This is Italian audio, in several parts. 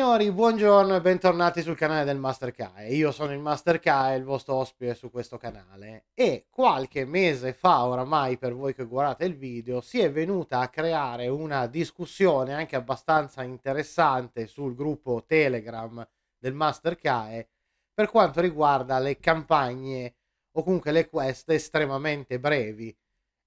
signori, buongiorno e bentornati sul canale del Master Kai. Io sono il Master Kai, il vostro ospite su questo canale e qualche mese fa oramai per voi che guardate il video si è venuta a creare una discussione anche abbastanza interessante sul gruppo Telegram del Master Kai eh, per quanto riguarda le campagne o comunque le quest estremamente brevi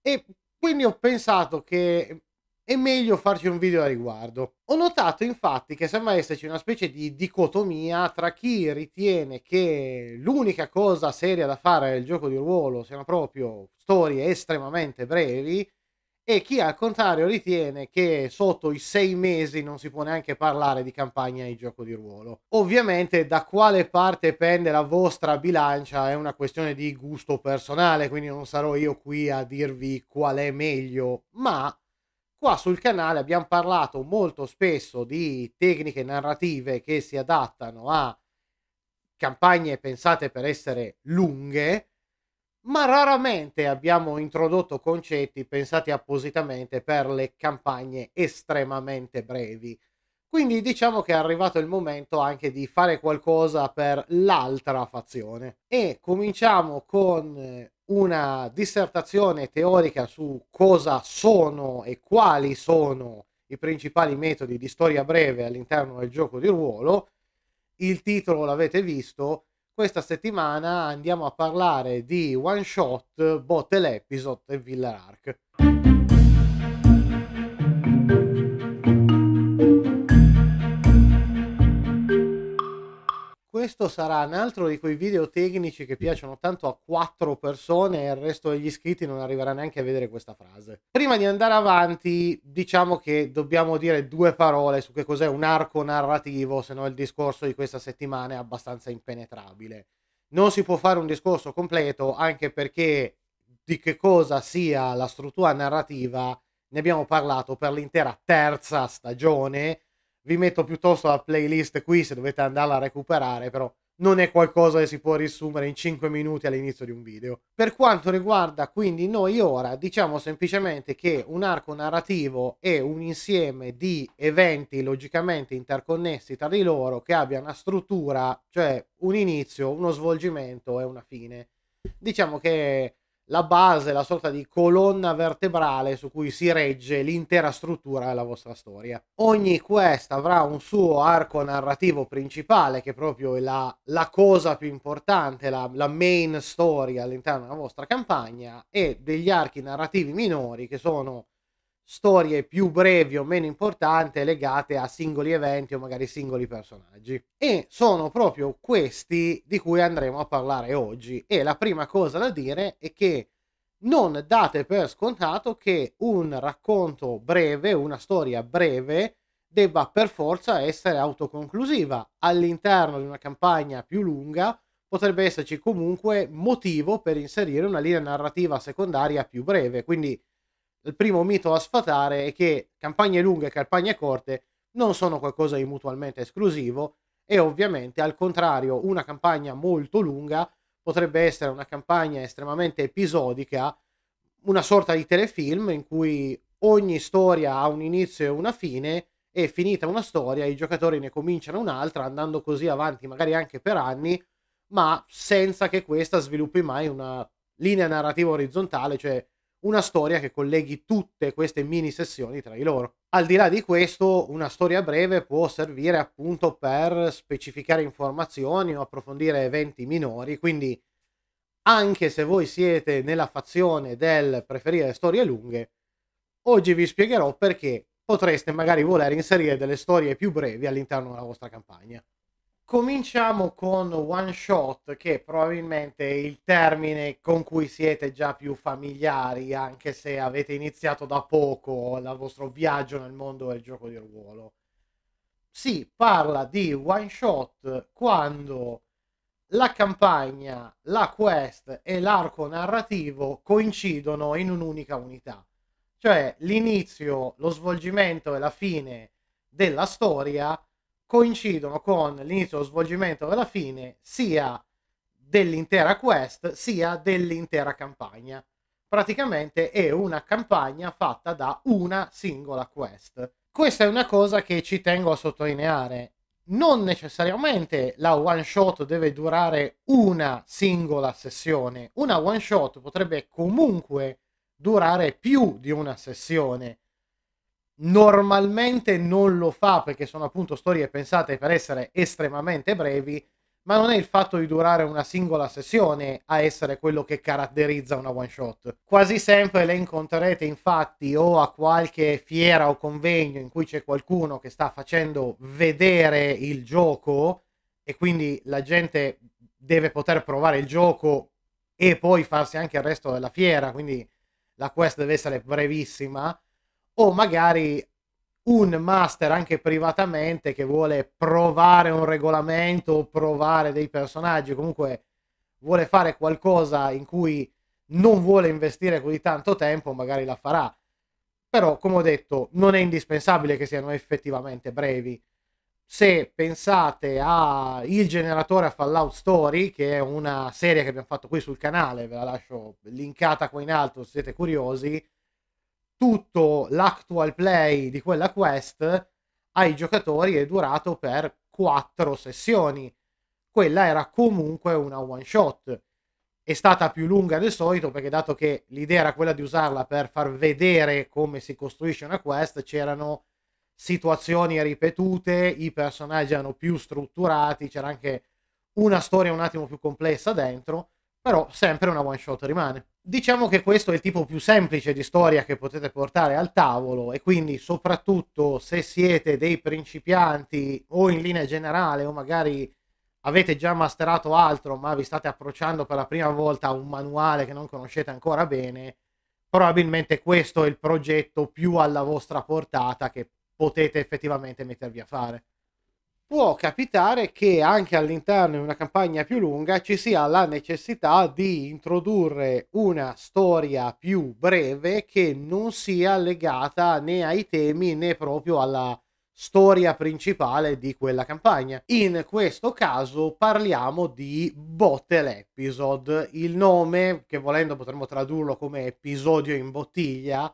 e quindi ho pensato che è meglio farci un video a riguardo. Ho notato infatti che sembra esserci una specie di dicotomia tra chi ritiene che l'unica cosa seria da fare nel gioco di ruolo siano proprio storie estremamente brevi e chi al contrario ritiene che sotto i sei mesi non si può neanche parlare di campagna di gioco di ruolo. Ovviamente da quale parte pende la vostra bilancia è una questione di gusto personale, quindi non sarò io qui a dirvi qual è meglio, ma Qua sul canale abbiamo parlato molto spesso di tecniche narrative che si adattano a campagne pensate per essere lunghe, ma raramente abbiamo introdotto concetti pensati appositamente per le campagne estremamente brevi. Quindi diciamo che è arrivato il momento anche di fare qualcosa per l'altra fazione. E cominciamo con una dissertazione teorica su cosa sono e quali sono i principali metodi di storia breve all'interno del gioco di ruolo. Il titolo l'avete visto. Questa settimana andiamo a parlare di One Shot, Bottle Episode e Villa Arc. questo sarà un altro di quei video tecnici che piacciono tanto a quattro persone e il resto degli iscritti non arriverà neanche a vedere questa frase. Prima di andare avanti, diciamo che dobbiamo dire due parole su che cos'è un arco narrativo, se no il discorso di questa settimana è abbastanza impenetrabile. Non si può fare un discorso completo anche perché di che cosa sia la struttura narrativa ne abbiamo parlato per l'intera terza stagione vi metto piuttosto la playlist qui se dovete andarla a recuperare, però non è qualcosa che si può riassumere in 5 minuti all'inizio di un video. Per quanto riguarda quindi noi ora, diciamo semplicemente che un arco narrativo è un insieme di eventi logicamente interconnessi tra di loro che abbia una struttura, cioè un inizio, uno svolgimento e una fine. Diciamo che la base, la sorta di colonna vertebrale su cui si regge l'intera struttura della vostra storia. Ogni quest avrà un suo arco narrativo principale, che è proprio la, la cosa più importante, la, la main story all'interno della vostra campagna, e degli archi narrativi minori, che sono storie più brevi o meno importanti legate a singoli eventi o magari singoli personaggi. E sono proprio questi di cui andremo a parlare oggi. E la prima cosa da dire è che non date per scontato che un racconto breve, una storia breve, debba per forza essere autoconclusiva. All'interno di una campagna più lunga potrebbe esserci comunque motivo per inserire una linea narrativa secondaria più breve, quindi il primo mito a sfatare è che campagne lunghe e campagne corte non sono qualcosa di mutualmente esclusivo e ovviamente al contrario una campagna molto lunga potrebbe essere una campagna estremamente episodica, una sorta di telefilm in cui ogni storia ha un inizio e una fine e finita una storia i giocatori ne cominciano un'altra andando così avanti magari anche per anni, ma senza che questa sviluppi mai una linea narrativa orizzontale, cioè una storia che colleghi tutte queste mini sessioni tra di loro. Al di là di questo, una storia breve può servire appunto per specificare informazioni o approfondire eventi minori, quindi anche se voi siete nella fazione del preferire storie lunghe, oggi vi spiegherò perché potreste magari voler inserire delle storie più brevi all'interno della vostra campagna. Cominciamo con one shot, che probabilmente è il termine con cui siete già più familiari, anche se avete iniziato da poco il vostro viaggio nel mondo del gioco di ruolo. Si parla di one shot quando la campagna, la quest e l'arco narrativo coincidono in un'unica unità, cioè l'inizio, lo svolgimento e la fine della storia coincidono con l'inizio e lo svolgimento della fine sia dell'intera quest sia dell'intera campagna. Praticamente è una campagna fatta da una singola quest. Questa è una cosa che ci tengo a sottolineare. Non necessariamente la one shot deve durare una singola sessione. Una one shot potrebbe comunque durare più di una sessione normalmente non lo fa perché sono appunto storie pensate per essere estremamente brevi, ma non è il fatto di durare una singola sessione a essere quello che caratterizza una one shot. Quasi sempre le incontrerete infatti o a qualche fiera o convegno in cui c'è qualcuno che sta facendo vedere il gioco e quindi la gente deve poter provare il gioco e poi farsi anche il resto della fiera, quindi la quest deve essere brevissima o magari un master anche privatamente che vuole provare un regolamento o provare dei personaggi, comunque vuole fare qualcosa in cui non vuole investire così tanto tempo, magari la farà. Però, come ho detto, non è indispensabile che siano effettivamente brevi. Se pensate a il generatore a Fallout Story, che è una serie che abbiamo fatto qui sul canale, ve la lascio linkata qua in alto se siete curiosi, tutto l'actual play di quella quest ai giocatori è durato per quattro sessioni. Quella era comunque una one shot. È stata più lunga del solito perché dato che l'idea era quella di usarla per far vedere come si costruisce una quest, c'erano situazioni ripetute, i personaggi erano più strutturati, c'era anche una storia un attimo più complessa dentro, però sempre una one shot rimane. Diciamo che questo è il tipo più semplice di storia che potete portare al tavolo e quindi soprattutto se siete dei principianti o in linea generale o magari avete già masterato altro ma vi state approcciando per la prima volta a un manuale che non conoscete ancora bene, probabilmente questo è il progetto più alla vostra portata che potete effettivamente mettervi a fare può capitare che anche all'interno di una campagna più lunga ci sia la necessità di introdurre una storia più breve che non sia legata né ai temi né proprio alla storia principale di quella campagna. In questo caso parliamo di Bottle Episode, il nome che volendo potremmo tradurlo come episodio in bottiglia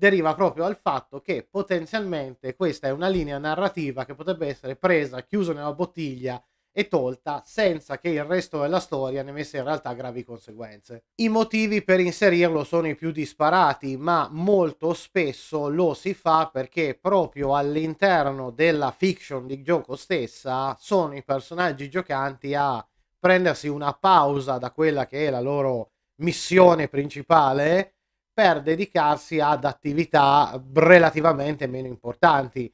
deriva proprio dal fatto che potenzialmente questa è una linea narrativa che potrebbe essere presa, chiusa nella bottiglia e tolta senza che il resto della storia ne avesse in realtà gravi conseguenze. I motivi per inserirlo sono i più disparati, ma molto spesso lo si fa perché proprio all'interno della fiction di gioco stessa sono i personaggi giocanti a prendersi una pausa da quella che è la loro missione principale per dedicarsi ad attività relativamente meno importanti,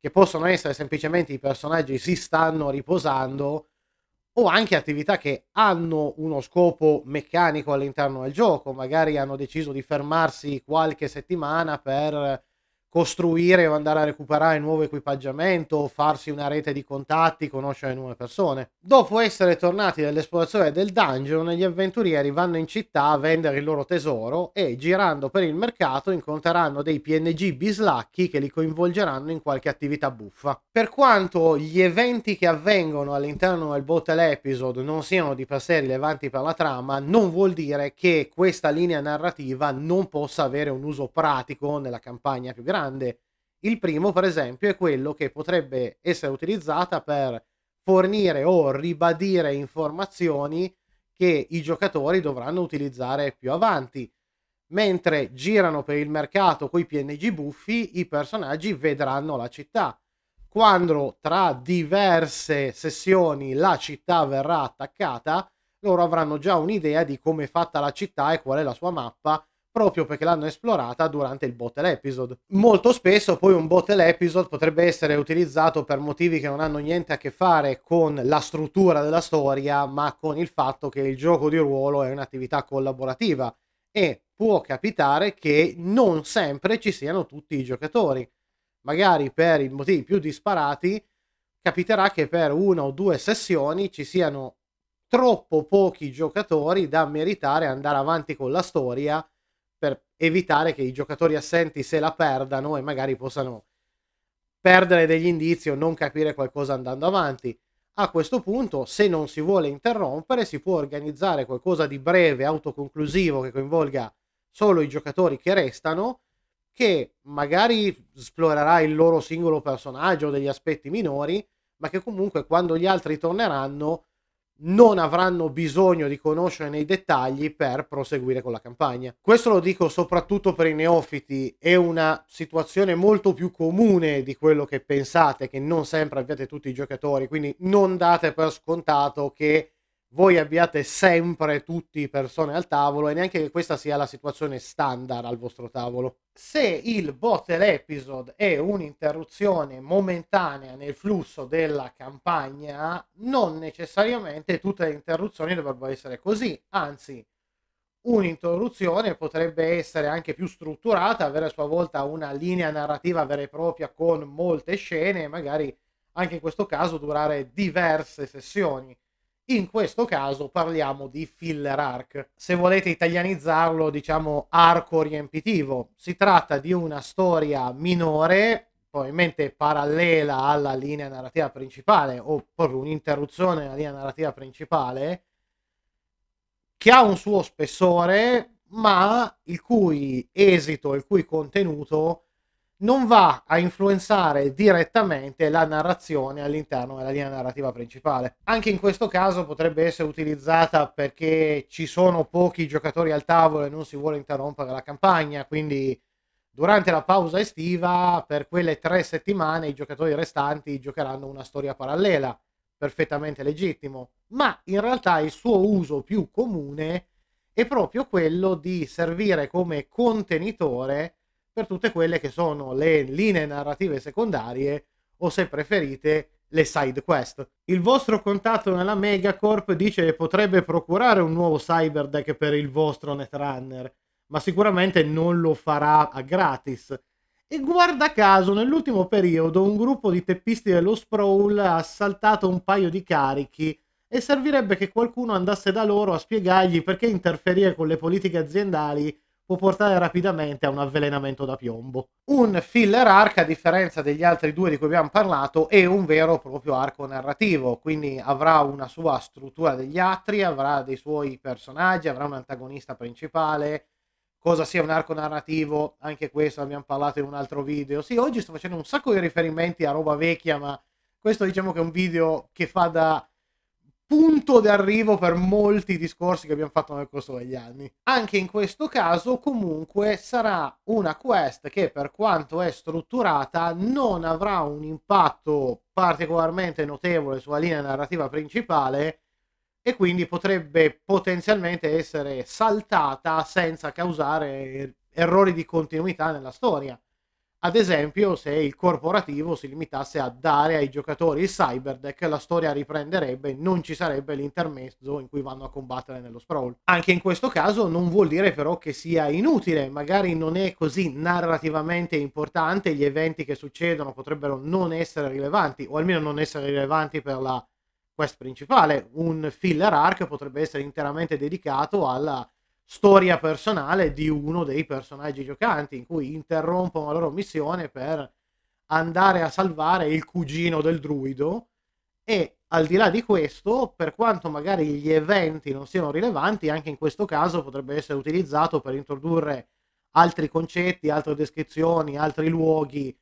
che possono essere semplicemente i personaggi si stanno riposando o anche attività che hanno uno scopo meccanico all'interno del gioco, magari hanno deciso di fermarsi qualche settimana per costruire o andare a recuperare nuovo equipaggiamento, farsi una rete di contatti, conoscere nuove persone. Dopo essere tornati dall'esplorazione del dungeon, gli avventurieri vanno in città a vendere il loro tesoro e girando per il mercato incontreranno dei PNG bislacchi che li coinvolgeranno in qualche attività buffa. Per quanto gli eventi che avvengono all'interno del Bottle Episode non siano di per sé rilevanti per la trama, non vuol dire che questa linea narrativa non possa avere un uso pratico nella campagna più grande grande. Il primo, per esempio, è quello che potrebbe essere utilizzata per fornire o ribadire informazioni che i giocatori dovranno utilizzare più avanti. Mentre girano per il mercato coi PNG buffi, i personaggi vedranno la città. Quando tra diverse sessioni la città verrà attaccata, loro avranno già un'idea di come è fatta la città e qual è la sua mappa proprio perché l'hanno esplorata durante il bottle episode. Molto spesso poi un bottle episode potrebbe essere utilizzato per motivi che non hanno niente a che fare con la struttura della storia, ma con il fatto che il gioco di ruolo è un'attività collaborativa e può capitare che non sempre ci siano tutti i giocatori. Magari per i motivi più disparati capiterà che per una o due sessioni ci siano troppo pochi giocatori da meritare andare avanti con la storia per evitare che i giocatori assenti se la perdano e magari possano perdere degli indizi o non capire qualcosa andando avanti. A questo punto, se non si vuole interrompere, si può organizzare qualcosa di breve, autoconclusivo, che coinvolga solo i giocatori che restano, che magari esplorerà il loro singolo personaggio, degli aspetti minori, ma che comunque quando gli altri torneranno non avranno bisogno di conoscere nei dettagli per proseguire con la campagna. Questo lo dico soprattutto per i neofiti, è una situazione molto più comune di quello che pensate, che non sempre avviate tutti i giocatori, quindi non date per scontato che voi abbiate sempre tutti persone al tavolo e neanche che questa sia la situazione standard al vostro tavolo. Se il bottle episode è un'interruzione momentanea nel flusso della campagna, non necessariamente tutte le interruzioni dovrebbero essere così, anzi un'interruzione potrebbe essere anche più strutturata, avere a sua volta una linea narrativa vera e propria con molte scene, e magari anche in questo caso durare diverse sessioni in questo caso parliamo di filler arc. Se volete italianizzarlo, diciamo arco riempitivo. Si tratta di una storia minore, probabilmente parallela alla linea narrativa principale o proprio un'interruzione alla linea narrativa principale, che ha un suo spessore, ma il cui esito, il cui contenuto non va a influenzare direttamente la narrazione all'interno della linea narrativa principale. Anche in questo caso potrebbe essere utilizzata perché ci sono pochi giocatori al tavolo e non si vuole interrompere la campagna, quindi durante la pausa estiva per quelle tre settimane i giocatori restanti giocheranno una storia parallela, perfettamente legittimo, ma in realtà il suo uso più comune è proprio quello di servire come contenitore per tutte quelle che sono le linee narrative secondarie o se preferite le side quest. Il vostro contatto nella Megacorp dice che potrebbe procurare un nuovo cyberdeck per il vostro Netrunner, ma sicuramente non lo farà a gratis. E guarda caso, nell'ultimo periodo un gruppo di teppisti dello Sprawl ha assaltato un paio di carichi e servirebbe che qualcuno andasse da loro a spiegargli perché interferire con le politiche aziendali può portare rapidamente a un avvelenamento da piombo. Un filler arc, a differenza degli altri due di cui abbiamo parlato, è un vero e proprio arco narrativo, quindi avrà una sua struttura degli atri, avrà dei suoi personaggi, avrà un antagonista principale. Cosa sia un arco narrativo, anche questo abbiamo parlato in un altro video. Sì, oggi sto facendo un sacco di riferimenti a roba vecchia, ma questo diciamo che è un video che fa da punto d'arrivo per molti discorsi che abbiamo fatto nel corso degli anni. Anche in questo caso comunque sarà una quest che per quanto è strutturata non avrà un impatto particolarmente notevole sulla linea narrativa principale e quindi potrebbe potenzialmente essere saltata senza causare er-, errori di continuità nella storia. Ad esempio, se il corporativo si limitasse a dare ai giocatori il cyberdeck, la storia riprenderebbe, e non ci sarebbe l'intermezzo in cui vanno a combattere nello sprawl. Anche in questo caso non vuol dire però che sia inutile, magari non è così narrativamente importante, gli eventi che succedono potrebbero non essere rilevanti, o almeno non essere rilevanti per la quest principale. Un filler arc potrebbe essere interamente dedicato alla storia personale di uno dei personaggi giocanti in cui interrompono la loro missione per andare a salvare il cugino del druido e al di là di questo, per quanto magari gli eventi non siano rilevanti, anche in questo caso potrebbe essere utilizzato per introdurre altri concetti, altre descrizioni, altri luoghi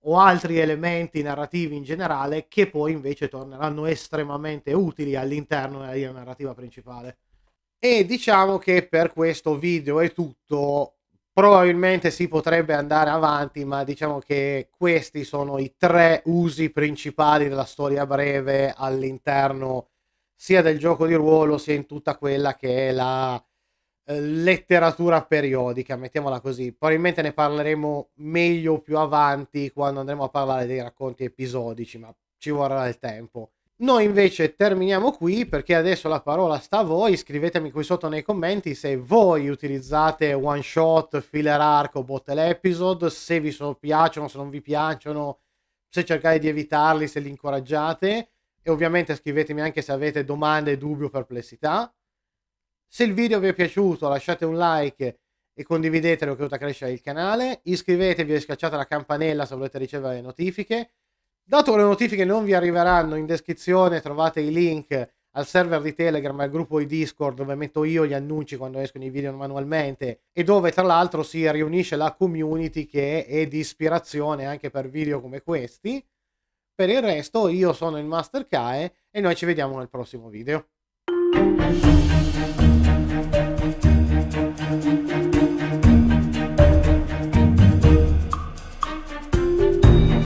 o altri elementi narrativi in generale che poi invece torneranno estremamente utili all'interno della narrativa principale. E diciamo che per questo video è tutto. Probabilmente si potrebbe andare avanti, ma diciamo che questi sono i tre usi principali della storia breve all'interno sia del gioco di ruolo sia in tutta quella che è la eh, letteratura periodica, mettiamola così. Probabilmente ne parleremo meglio più avanti quando andremo a parlare dei racconti episodici, ma ci vorrà del tempo. Noi invece terminiamo qui perché adesso la parola sta a voi, scrivetemi qui sotto nei commenti se voi utilizzate one shot, filler arc o bottle episode, se vi so, piacciono, se non vi piacciono, se cercate di evitarli, se li incoraggiate e ovviamente scrivetemi anche se avete domande, dubbi o perplessità. Se il video vi è piaciuto lasciate un like e condividetelo che aiuta a crescere il canale, iscrivetevi e schiacciate la campanella se volete ricevere le notifiche Dato che le notifiche non vi arriveranno, in descrizione trovate i link al server di Telegram al gruppo di Discord dove metto io gli annunci quando escono i video manualmente e dove tra l'altro si riunisce la community che è di ispirazione anche per video come questi. Per il resto io sono il Master Kae e noi ci vediamo nel prossimo video.